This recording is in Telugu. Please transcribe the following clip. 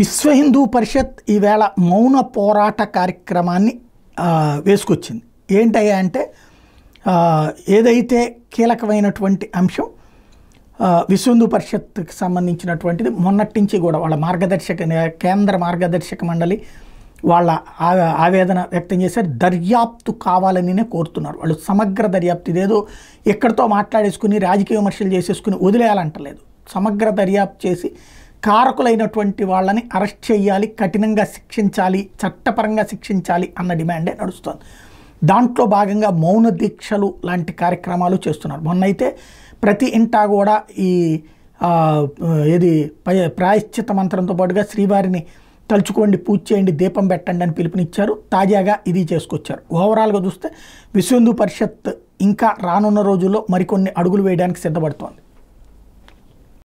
విశ్వ హిందూ పరిషత్ ఈవేళ మౌన పోరాట కార్యక్రమాన్ని వేసుకొచ్చింది ఏంటయ్యా అంటే ఏదైతే కీలకమైనటువంటి అంశం విశ్వ హిందూ పరిషత్కి సంబంధించినటువంటిది మొన్నటి నుంచి కూడా వాళ్ళ మార్గదర్శక కేంద్ర మార్గదర్శక మండలి వాళ్ళ ఆవేదన వ్యక్తం చేశారు దర్యాప్తు కావాలనినే కోరుతున్నారు వాళ్ళు సమగ్ర దర్యాప్తు ఇదేదో ఎక్కడితో మాట్లాడేసుకుని రాజకీయ విమర్శలు చేసేసుకుని వదిలేయాలంటలేదు సమగ్ర దర్యాప్తు చేసి కారకులైనటువంటి వాళ్ళని అరెస్ట్ చేయాలి కఠినంగా శిక్షించాలి చట్టపరంగా శిక్షించాలి అన్న డిమాండే నడుస్తుంది దాంట్లో భాగంగా మౌన దీక్షలు లాంటి కార్యక్రమాలు చేస్తున్నారు మొన్నైతే ప్రతి ఇంటా కూడా ఈ ఏది ప్రాయశ్చిత మంత్రంతో పాటుగా శ్రీవారిని తలుచుకోండి పూజ చేయండి దీపం పెట్టండి అని పిలుపునిచ్చారు తాజాగా ఇది చేసుకొచ్చారు ఓవరాల్గా చూస్తే విశ్వ హిందూ పరిషత్ ఇంకా రానున్న రోజుల్లో మరికొన్ని అడుగులు వేయడానికి సిద్ధపడుతోంది